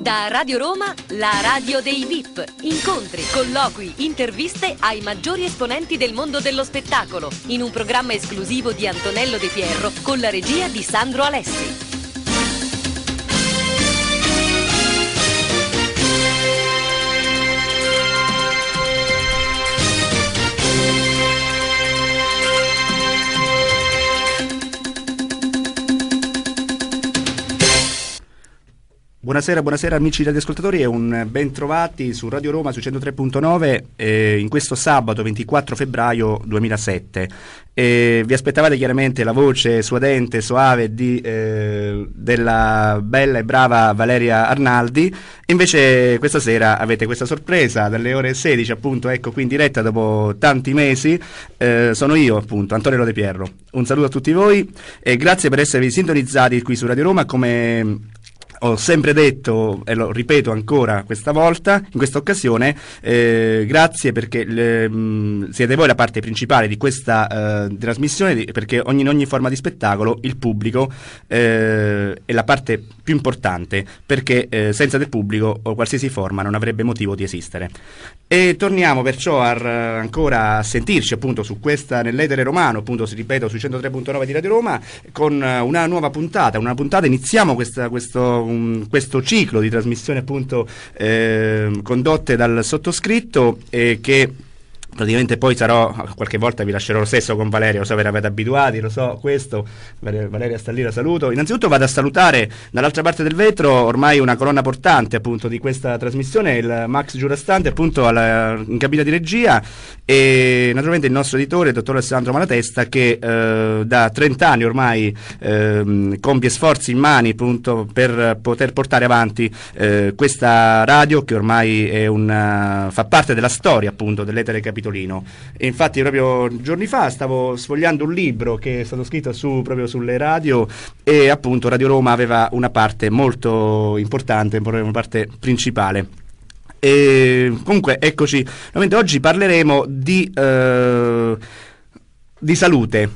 Da Radio Roma, la radio dei VIP. Incontri, colloqui, interviste ai maggiori esponenti del mondo dello spettacolo, in un programma esclusivo di Antonello De Pierro con la regia di Sandro Alessi. Buonasera, buonasera amici radioascoltatori e un ben trovati su Radio Roma su 103.9 eh, in questo sabato 24 febbraio 2007. E vi aspettavate chiaramente la voce suadente, soave di, eh, della bella e brava Valeria Arnaldi, invece questa sera avete questa sorpresa dalle ore 16 appunto, ecco qui in diretta dopo tanti mesi, eh, sono io appunto, Antonio Lode Pierro. Un saluto a tutti voi e grazie per esservi sintonizzati qui su Radio Roma come ho sempre detto e lo ripeto ancora questa volta, in questa occasione, eh, grazie perché le, mh, mm, siete voi la parte principale di questa eh, trasmissione di, perché in ogni forma di spettacolo il pubblico eh, è la parte più importante perché eh, senza del pubblico o qualsiasi forma non avrebbe motivo di esistere. E torniamo perciò ar, ancora a sentirci appunto su questa nell'Etere Romano, appunto si ripeto su 103.9 di Radio Roma con una nuova puntata, una puntata iniziamo questa, questo un, questo ciclo di trasmissioni appunto eh, condotte dal sottoscritto eh, che praticamente poi sarò qualche volta vi lascerò lo stesso con Valeria lo so ve l'avete abituati lo so questo Valeria sta lì la saluto innanzitutto vado a salutare dall'altra parte del vetro ormai una colonna portante appunto di questa trasmissione il Max Giurastante appunto alla, in cabina di regia e naturalmente il nostro editore il dottor Alessandro Malatesta che eh, da 30 anni ormai eh, compie sforzi in mani appunto per poter portare avanti eh, questa radio che ormai una, fa parte della storia appunto dell'etere telecapitali Capitolino. E infatti proprio giorni fa stavo sfogliando un libro che è stato scritto su, proprio sulle radio e appunto Radio Roma aveva una parte molto importante, una parte principale. E comunque eccoci, oggi parleremo di, eh, di salute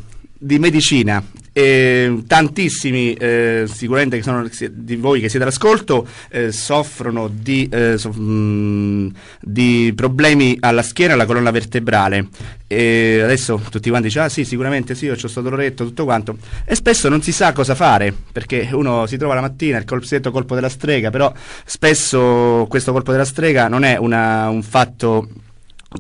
di medicina. Eh, tantissimi eh, sicuramente sono, di voi che siete all'ascolto eh, soffrono di, eh, soff mh, mm, di, problemi alla schiena e alla colonna vertebrale e adesso tutti quanti dicono ah sì sicuramente sì ho questo doloretto tutto quanto e spesso non si sa cosa fare perché uno si trova la mattina il colpsetto colpo della strega però spesso questo colpo della strega non è una, un fatto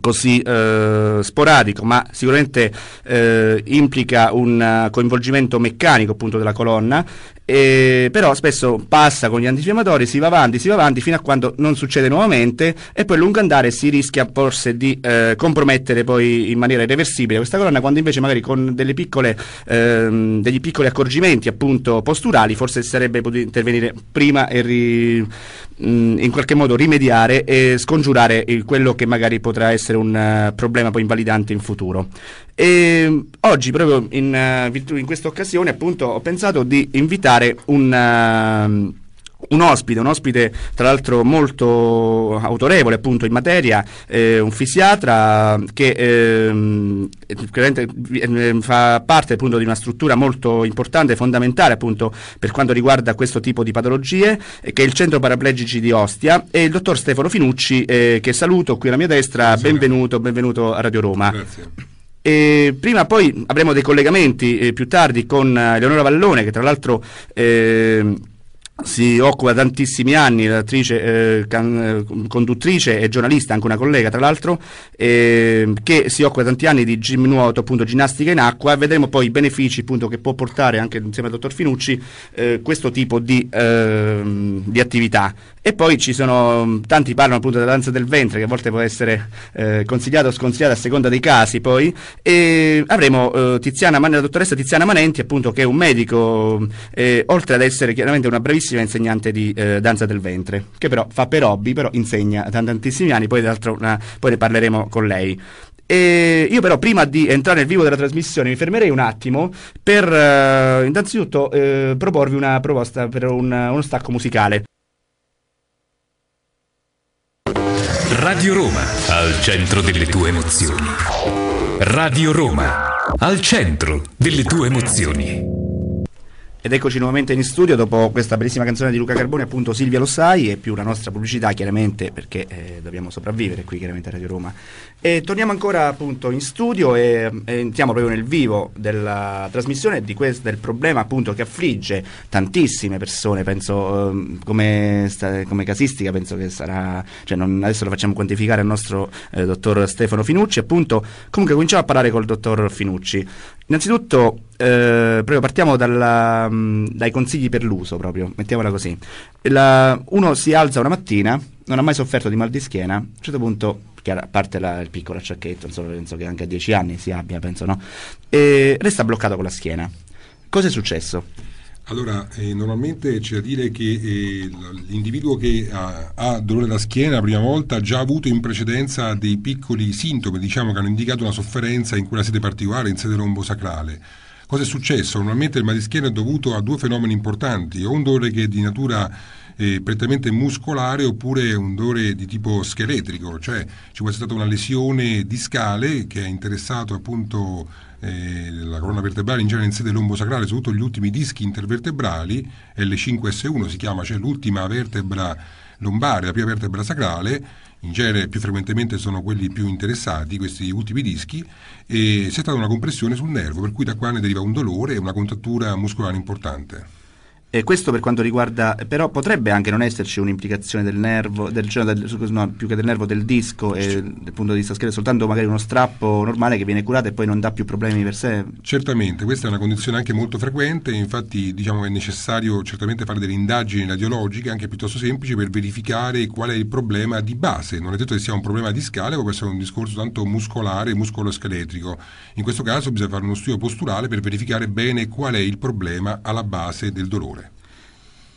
così eh, sporadico, ma sicuramente eh, implica un eh, coinvolgimento meccanico appunto della colonna eh, però spesso passa con gli antinfiammatori, si va avanti, si va avanti fino a quando non succede nuovamente e poi a lungo andare si rischia forse di eh, compromettere poi in maniera irreversibile questa colonna quando invece magari con piccole, ehm, degli piccoli accorgimenti appunto posturali forse sarebbe potuto intervenire prima e ri, mh, mm, in qualche modo rimediare e scongiurare il, quello che magari potrà essere un uh, problema poi invalidante in futuro. E, oggi proprio in, uh, in questa occasione appunto ho pensato di invitare ospitare un... Uh, un ospite, un ospite tra l'altro molto autorevole appunto in materia, eh, un fisiatra che eh, fa parte appunto di una struttura molto importante, fondamentale appunto per quanto riguarda questo tipo di patologie, eh, che è il Centro Paraplegici di Ostia e il dottor Stefano Finucci eh, che saluto qui alla mia destra, Buonasera. benvenuto, benvenuto a Radio Roma. Grazie. E prima poi avremo dei collegamenti eh, più tardi con eh, Eleonora Vallone che tra l'altro... Eh, si occupa da tantissimi anni, l'attrice, eh, can, eh, conduttrice e giornalista, anche una collega tra l'altro, eh, che si occupa da tanti anni di gym nuoto, appunto ginnastica in acqua, vedremo poi i benefici appunto, che può portare anche insieme al dottor Finucci eh, questo tipo di, ehm, di attività. E poi ci sono, mm, tanti parlano appunto della danza del ventre, che a volte può essere eh, consigliata o sconsigliata a seconda dei casi poi, e avremo eh, Tiziana, la dottoressa Tiziana Manenti, appunto che è un medico, eh, oltre ad essere chiaramente una bravissima insegnante di eh, danza del ventre, che però fa per hobby, però insegna da tantissimi anni, poi, una, poi ne parleremo con lei. E io però prima di entrare nel vivo della trasmissione mi fermerei un attimo per eh, innanzitutto eh, proporvi una proposta per un, uno stacco musicale. Radio Roma, al centro delle tue emozioni. Radio Roma, al centro delle tue emozioni. Ed eccoci nuovamente in studio dopo questa bellissima canzone di Luca Carboni, appunto Silvia lo sai, e più la nostra pubblicità chiaramente perché eh, dobbiamo sopravvivere qui chiaramente a Radio Roma. E torniamo ancora appunto in studio e, e eh, entriamo proprio nel vivo della trasmissione quest- del problema appunto che affligge tantissime persone, penso eh, come, sta- come, casistica, penso che sarà, cioè non, adesso lo facciamo quantificare al nostro eh, dottor Stefano Finucci, appunto comunque cominciamo a parlare col dottor Finucci. Innanzitutto eh, proprio partiamo dalla Ehm, dai consigli per l'uso proprio, mettiamola così. La, uno si alza una mattina, non ha mai sofferto di mal di schiena, a un certo punto a parte la, il piccolo acciacchetto, insomma, penso che anche a 10 anni si abbia, penso no, e resta bloccato con la schiena. Cosa è successo? Allora, eh, normalmente c'è da dire che eh, l'individuo che ha, ha, dolore alla schiena la prima volta ha già avuto in precedenza dei piccoli sintomi, diciamo che hanno indicato una sofferenza in quella sede particolare, in sede rombosacrale. Cosa è successo? Normalmente il mal di schiena è dovuto a due fenomeni importanti, o un dolore che è di natura eh, prettamente muscolare oppure un dolore di tipo scheletrico, cioè ci può essere stata una lesione discale che ha interessato appunto eh, la colonna vertebrale in genere in sede lombosacrale, soprattutto gli ultimi dischi intervertebrali, L5S1 si chiama, cioè l'ultima vertebra lombare, la prima vertebra sacrale, in genere più frequentemente sono quelli più interessati, questi ultimi dischi, e si è stata una compressione sul nervo, per cui da qua ne deriva un dolore e una contrattura muscolare importante. E eh, questo per quanto riguarda, però potrebbe anche non esserci un'implicazione del nervo, del, cioè, del, no, più che del nervo del disco e dal punto di vista scheletrico, soltanto magari uno strappo normale che viene curato e poi non dà più problemi per sé. Certamente, questa è una condizione anche molto frequente, infatti diciamo che è necessario certamente fare delle indagini radiologiche anche piuttosto semplici per verificare qual è il problema di base. Non è detto che sia un problema di scala, può essere un discorso tanto muscolare, muscoloscheletrico. In questo caso bisogna fare uno studio posturale per verificare bene qual è il problema alla base del dolore.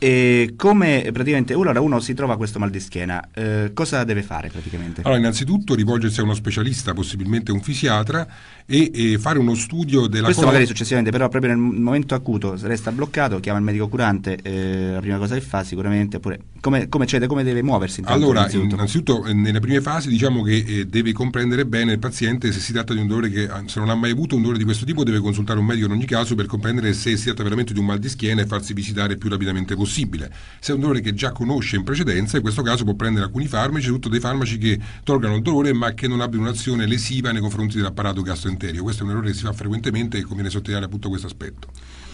E come praticamente allora uno si trova questo mal di schiena, eh, cosa deve fare praticamente? Allora, innanzitutto rivolgersi a uno specialista, possibilmente un fisiatra, e, e fare uno studio della Questo col- magari successivamente, però proprio nel momento acuto, se resta bloccato, chiama il medico curante, eh, la prima cosa che fa sicuramente, oppure come, come, cede, cioè, come deve muoversi? Intanto, allora, innanzitutto, innanzitutto eh, nelle prime fasi diciamo che eh, deve comprendere bene il paziente se si tratta di un dolore che, ah, se non ha mai avuto un dolore di questo tipo, deve consultare un medico in ogni caso per comprendere se si tratta veramente di un mal di schiena e farsi visitare più rapidamente possibile. Se è un dolore che già conosce in precedenza, in questo caso può prendere alcuni farmaci, soprattutto dei farmaci che tolgano il dolore ma che non abbiano un'azione lesiva nei confronti dell'apparato gastroenterico. Questo è un errore che si fa frequentemente e conviene sottolineare appunto questo aspetto.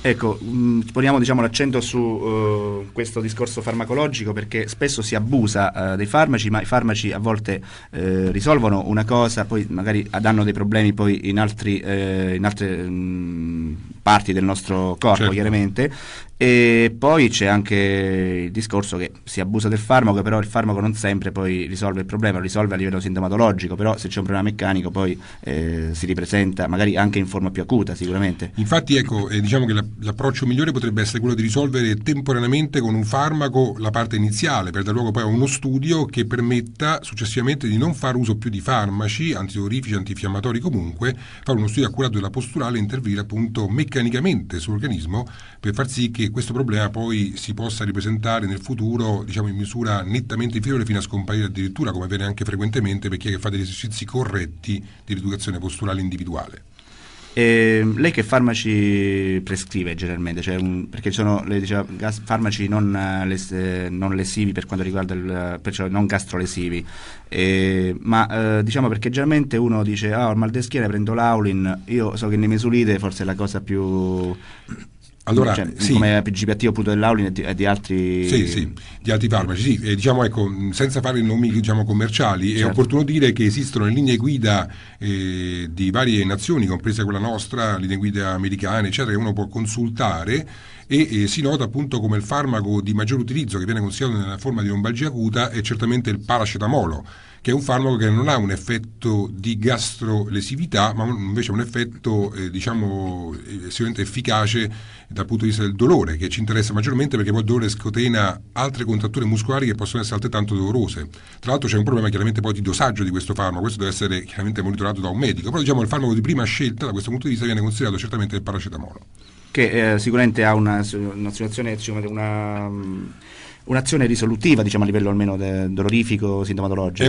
Ecco, mh, mm, poniamo diciamo, l'accento su uh, questo discorso farmacologico perché spesso si abusa uh, dei farmaci, ma i farmaci a volte uh, risolvono una cosa, poi magari danno dei problemi poi in, altri, in altre mh, mm, parti del nostro corpo, certo. chiaramente. E poi c'è anche il discorso che si abusa del farmaco, però il farmaco non sempre poi risolve il problema, lo risolve a livello sintomatologico, però se c'è un problema meccanico poi eh, si ripresenta magari anche in forma più acuta sicuramente. Infatti ecco, eh, diciamo che la, l'approccio migliore potrebbe essere quello di risolvere temporaneamente con un farmaco la parte iniziale, per dar luogo poi a uno studio che permetta successivamente di non fare uso più di farmaci, antidolorifici, antifiammatori comunque, fare uno studio accurato della posturale e intervenire appunto meccanicamente sull'organismo per far sì che che questo problema poi si possa ripresentare nel futuro diciamo, in misura nettamente inferiore fino a scomparire addirittura, come avviene anche frequentemente per chi è che fa degli esercizi corretti di riduzione posturale individuale. E ehm, lei che farmaci prescrive generalmente? Cioè perché sono lei diceva, gas, farmaci non, eh, les, eh, non, lesivi per quanto riguarda il perciò cioè, non gastrolesivi, e, ehm, ma eh, diciamo perché generalmente uno dice: Ah, oh, mal di schiena prendo l'aulin. Io so che nei mesulite forse è la cosa più allora, cioè, sì. come PGPT oppure dell'Aulin e di, altri... Sì, sì, di altri farmaci, sì. E, diciamo, ecco, senza fare nomi diciamo, commerciali, certo. è opportuno dire che esistono linee guida eh, di varie nazioni, compresa quella nostra, linee guida americane, eccetera, che uno può consultare e eh, si nota appunto come il farmaco di maggior utilizzo che viene considerato nella forma di lombalgia acuta è certamente il paracetamolo che è un farmaco che non ha un effetto di gastrolesività, ma invece un effetto eh, diciamo sicuramente efficace dal punto di vista del dolore, che ci interessa maggiormente perché poi il dolore scotena altre contratture muscolari che possono essere altrettanto dolorose. Tra l'altro c'è un problema chiaramente poi di dosaggio di questo farmaco, questo deve essere chiaramente monitorato da un medico, però diciamo il farmaco di prima scelta da questo punto di vista viene considerato certamente il paracetamolo che eh, sicuramente ha una, una situazione, mm, una, un'azione risolutiva diciamo, a livello almeno de, dolorifico, sintomatologico.